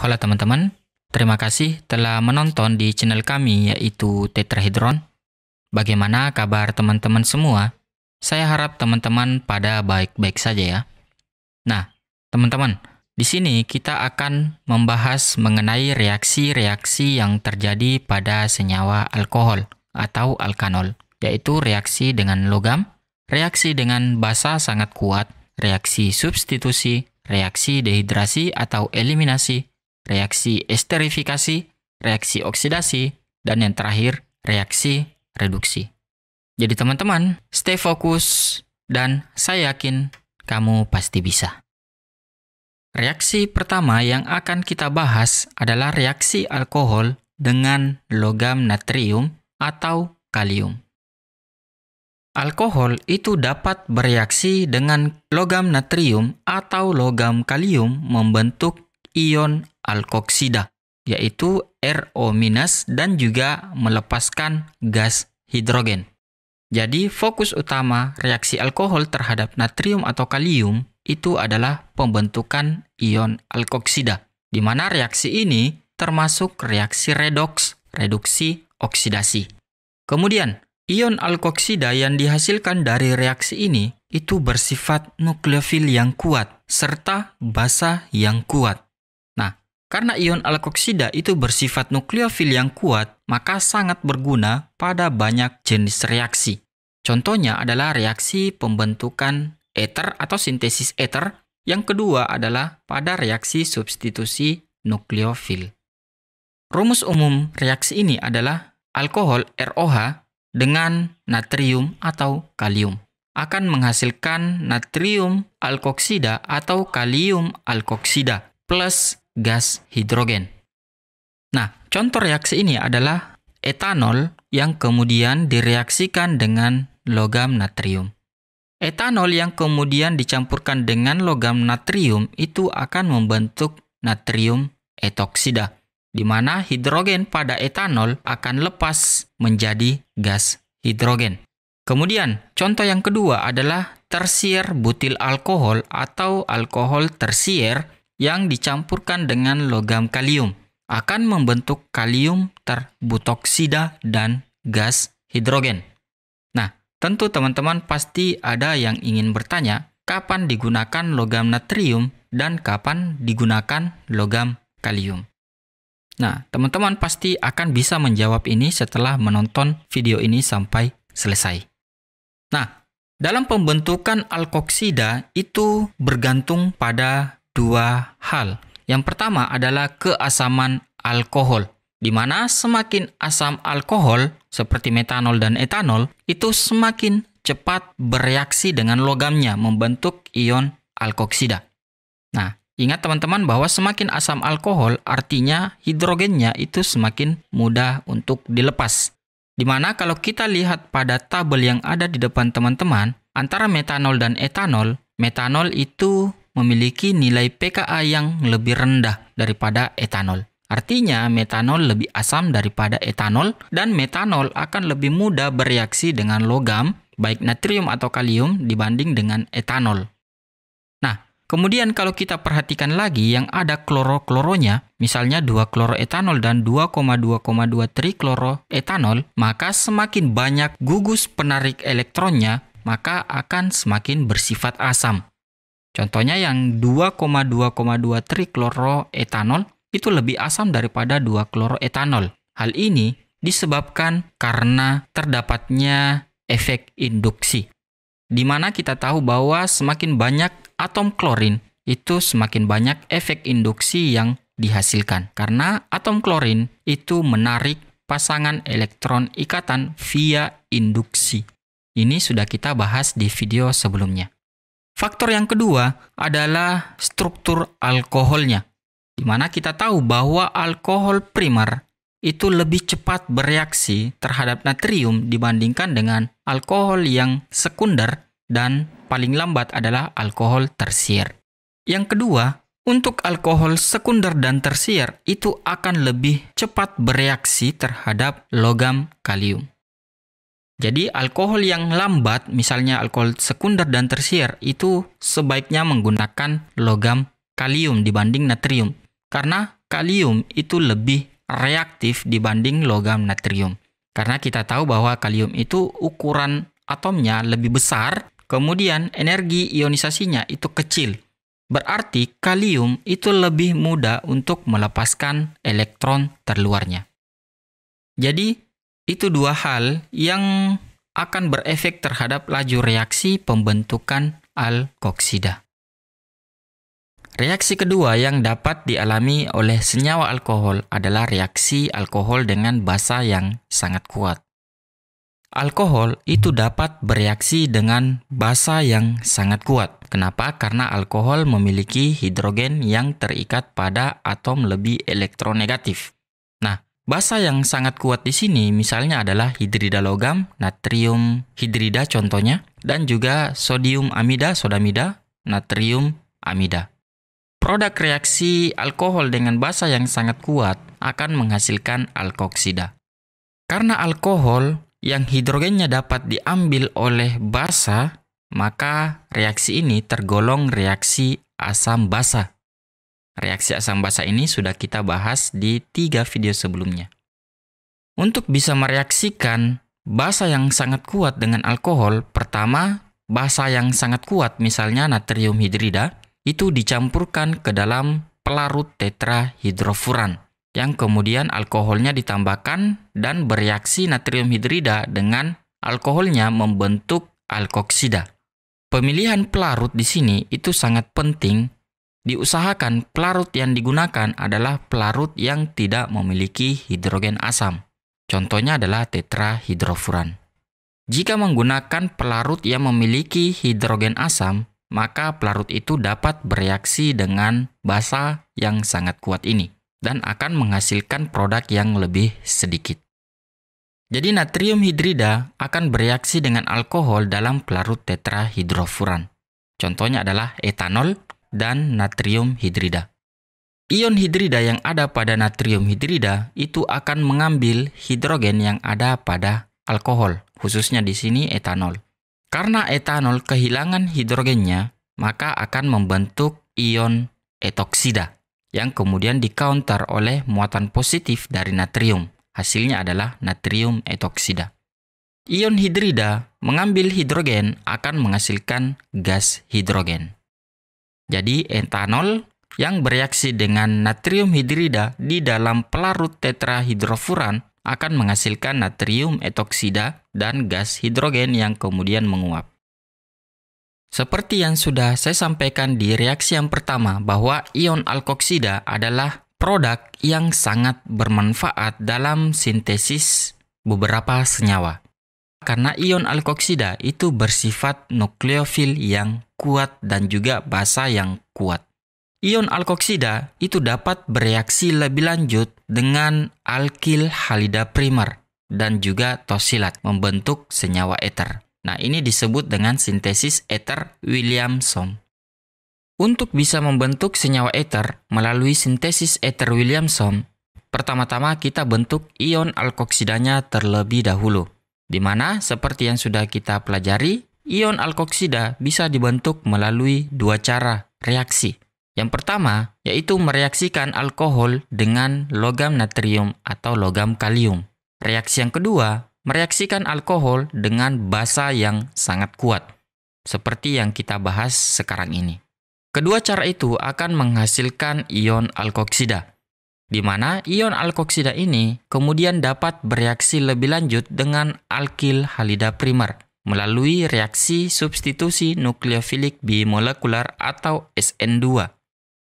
Halo teman-teman, terima kasih telah menonton di channel kami yaitu Tetrahedron. Bagaimana kabar teman-teman semua? Saya harap teman-teman pada baik-baik saja ya. Nah, teman-teman, di sini kita akan membahas mengenai reaksi-reaksi yang terjadi pada senyawa alkohol atau alkanol, yaitu reaksi dengan logam, reaksi dengan basa sangat kuat, reaksi substitusi, reaksi dehidrasi atau eliminasi, reaksi esterifikasi, reaksi oksidasi, dan yang terakhir reaksi reduksi. Jadi teman-teman, stay fokus dan saya yakin kamu pasti bisa. Reaksi pertama yang akan kita bahas adalah reaksi alkohol dengan logam natrium atau kalium. Alkohol itu dapat bereaksi dengan logam natrium atau logam kalium membentuk ion alkoksida yaitu RO- dan juga melepaskan gas hidrogen. Jadi fokus utama reaksi alkohol terhadap natrium atau kalium itu adalah pembentukan ion alkoksida, di mana reaksi ini termasuk reaksi redoks, reduksi oksidasi. Kemudian, ion alkoksida yang dihasilkan dari reaksi ini itu bersifat nukleofil yang kuat serta basa yang kuat. Karena ion alkoksida itu bersifat nukleofil yang kuat, maka sangat berguna pada banyak jenis reaksi. Contohnya adalah reaksi pembentukan eter atau sintesis eter. Yang kedua adalah pada reaksi substitusi nukleofil. Rumus umum reaksi ini adalah alkohol ROH dengan natrium atau kalium akan menghasilkan natrium alkoksida atau kalium alkoksida plus gas hidrogen. Nah, contoh reaksi ini adalah etanol yang kemudian direaksikan dengan logam natrium. Etanol yang kemudian dicampurkan dengan logam natrium itu akan membentuk natrium etoksida, di mana hidrogen pada etanol akan lepas menjadi gas hidrogen. Kemudian, contoh yang kedua adalah tersier butil alkohol atau alkohol tersier yang dicampurkan dengan logam kalium akan membentuk kalium terbutoksida dan gas hidrogen. Nah, tentu teman-teman pasti ada yang ingin bertanya, kapan digunakan logam natrium dan kapan digunakan logam kalium? Nah, teman-teman pasti akan bisa menjawab ini setelah menonton video ini sampai selesai. Nah, dalam pembentukan alkoksida itu bergantung pada dua hal. Yang pertama adalah keasaman alkohol, di mana semakin asam alkohol seperti metanol dan etanol itu semakin cepat bereaksi dengan logamnya membentuk ion alkoksida. Nah, ingat teman-teman bahwa semakin asam alkohol artinya hidrogennya itu semakin mudah untuk dilepas. Di mana kalau kita lihat pada tabel yang ada di depan teman-teman, antara metanol dan etanol, metanol itu memiliki nilai pKa yang lebih rendah daripada etanol. Artinya, metanol lebih asam daripada etanol dan metanol akan lebih mudah bereaksi dengan logam, baik natrium atau kalium dibanding dengan etanol. Nah, kemudian kalau kita perhatikan lagi yang ada kloro-kloronya, misalnya 2 kloroetanol dan 2,2,2 trikloroetanol, maka semakin banyak gugus penarik elektronnya, maka akan semakin bersifat asam. Contohnya yang 2,2,2 trikloroetanol itu lebih asam daripada 2 kloroetanol. Hal ini disebabkan karena terdapatnya efek induksi. Di mana kita tahu bahwa semakin banyak atom klorin itu semakin banyak efek induksi yang dihasilkan. Karena atom klorin itu menarik pasangan elektron ikatan via induksi. Ini sudah kita bahas di video sebelumnya. Faktor yang kedua adalah struktur alkoholnya, di mana kita tahu bahwa alkohol primer itu lebih cepat bereaksi terhadap natrium dibandingkan dengan alkohol yang sekunder dan paling lambat adalah alkohol tersier. Yang kedua, untuk alkohol sekunder dan tersier itu akan lebih cepat bereaksi terhadap logam kalium. Jadi alkohol yang lambat, misalnya alkohol sekunder dan tersier, itu sebaiknya menggunakan logam kalium dibanding natrium. Karena kalium itu lebih reaktif dibanding logam natrium. Karena kita tahu bahwa kalium itu ukuran atomnya lebih besar, kemudian energi ionisasinya itu kecil. Berarti kalium itu lebih mudah untuk melepaskan elektron terluarnya. Jadi, itu dua hal yang akan berefek terhadap laju reaksi pembentukan alkoksida. Reaksi kedua yang dapat dialami oleh senyawa alkohol adalah reaksi alkohol dengan basa yang sangat kuat. Alkohol itu dapat bereaksi dengan basa yang sangat kuat. Kenapa? Karena alkohol memiliki hidrogen yang terikat pada atom lebih elektronegatif. Basa yang sangat kuat di sini misalnya adalah hidrida logam, natrium hidrida contohnya, dan juga sodium amida, sodamida, natrium amida. Produk reaksi alkohol dengan basa yang sangat kuat akan menghasilkan alkoksida. Karena alkohol yang hidrogennya dapat diambil oleh basa, maka reaksi ini tergolong reaksi asam basa. Reaksi asam basa ini sudah kita bahas di tiga video sebelumnya. Untuk bisa mereaksikan basa yang sangat kuat dengan alkohol, pertama, basa yang sangat kuat misalnya natrium hidrida, itu dicampurkan ke dalam pelarut tetrahidrofuran yang kemudian alkoholnya ditambahkan dan bereaksi natrium hidrida dengan alkoholnya membentuk alkoksida. Pemilihan pelarut di sini itu sangat penting Diusahakan pelarut yang digunakan adalah pelarut yang tidak memiliki hidrogen asam. Contohnya adalah tetrahidrofuran. Jika menggunakan pelarut yang memiliki hidrogen asam, maka pelarut itu dapat bereaksi dengan basa yang sangat kuat ini dan akan menghasilkan produk yang lebih sedikit. Jadi natrium hidrida akan bereaksi dengan alkohol dalam pelarut tetrahidrofuran. Contohnya adalah etanol dan natrium hidrida. Ion hidrida yang ada pada natrium hidrida itu akan mengambil hidrogen yang ada pada alkohol, khususnya di sini etanol. Karena etanol kehilangan hidrogennya, maka akan membentuk ion etoksida yang kemudian dikounter oleh muatan positif dari natrium. Hasilnya adalah natrium etoksida. Ion hidrida mengambil hidrogen akan menghasilkan gas hidrogen. Jadi etanol yang bereaksi dengan natrium hidrida di dalam pelarut tetrahidrofuran akan menghasilkan natrium etoksida dan gas hidrogen yang kemudian menguap. Seperti yang sudah saya sampaikan di reaksi yang pertama bahwa ion alkoksida adalah produk yang sangat bermanfaat dalam sintesis beberapa senyawa karena ion alkoksida itu bersifat nukleofil yang kuat dan juga basa yang kuat. Ion alkoksida itu dapat bereaksi lebih lanjut dengan alkil halida primer dan juga tosilat membentuk senyawa eter. Nah, ini disebut dengan sintesis eter Williamson. Untuk bisa membentuk senyawa eter melalui sintesis eter Williamson, pertama-tama kita bentuk ion alkoksidanya terlebih dahulu di mana seperti yang sudah kita pelajari, ion alkoksida bisa dibentuk melalui dua cara reaksi. Yang pertama yaitu mereaksikan alkohol dengan logam natrium atau logam kalium. Reaksi yang kedua, mereaksikan alkohol dengan basa yang sangat kuat, seperti yang kita bahas sekarang ini. Kedua cara itu akan menghasilkan ion alkoksida di mana ion alkoksida ini kemudian dapat bereaksi lebih lanjut dengan alkil halida primer melalui reaksi substitusi nukleofilik bimolekular atau SN2.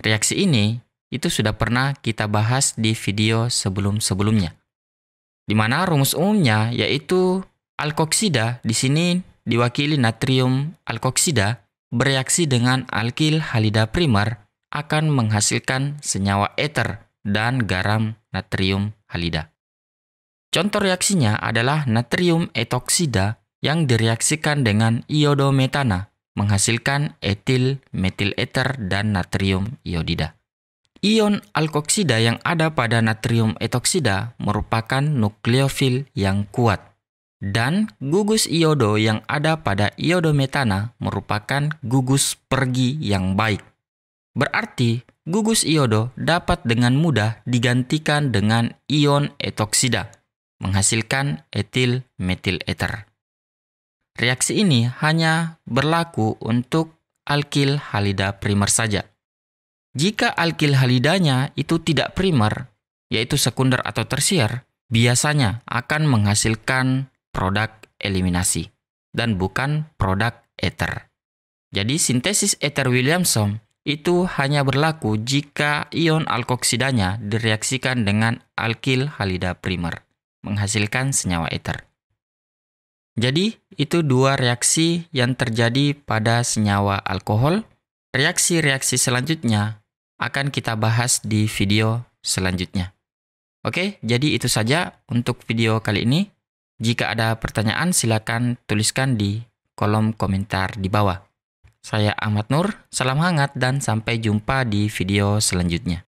Reaksi ini itu sudah pernah kita bahas di video sebelum-sebelumnya. Di mana rumus umumnya yaitu alkoksida di sini diwakili natrium alkoksida bereaksi dengan alkil halida primer akan menghasilkan senyawa eter dan garam natrium halida. Contoh reaksinya adalah natrium etoksida yang direaksikan dengan iodometana menghasilkan etil metil eter dan natrium iodida. Ion alkoksida yang ada pada natrium etoksida merupakan nukleofil yang kuat dan gugus iodo yang ada pada iodometana merupakan gugus pergi yang baik. Berarti, gugus iodo dapat dengan mudah digantikan dengan ion etoksida, menghasilkan etil metil eter. Reaksi ini hanya berlaku untuk alkil halida primer saja. Jika alkil halidanya itu tidak primer, yaitu sekunder atau tersier, biasanya akan menghasilkan produk eliminasi dan bukan produk eter. Jadi sintesis eter Williamson itu hanya berlaku jika ion alkoksidanya direaksikan dengan alkil halida primer, menghasilkan senyawa eter. Jadi, itu dua reaksi yang terjadi pada senyawa alkohol. Reaksi-reaksi selanjutnya akan kita bahas di video selanjutnya. Oke, jadi itu saja untuk video kali ini. Jika ada pertanyaan, silakan tuliskan di kolom komentar di bawah. Saya Ahmad Nur, salam hangat dan sampai jumpa di video selanjutnya.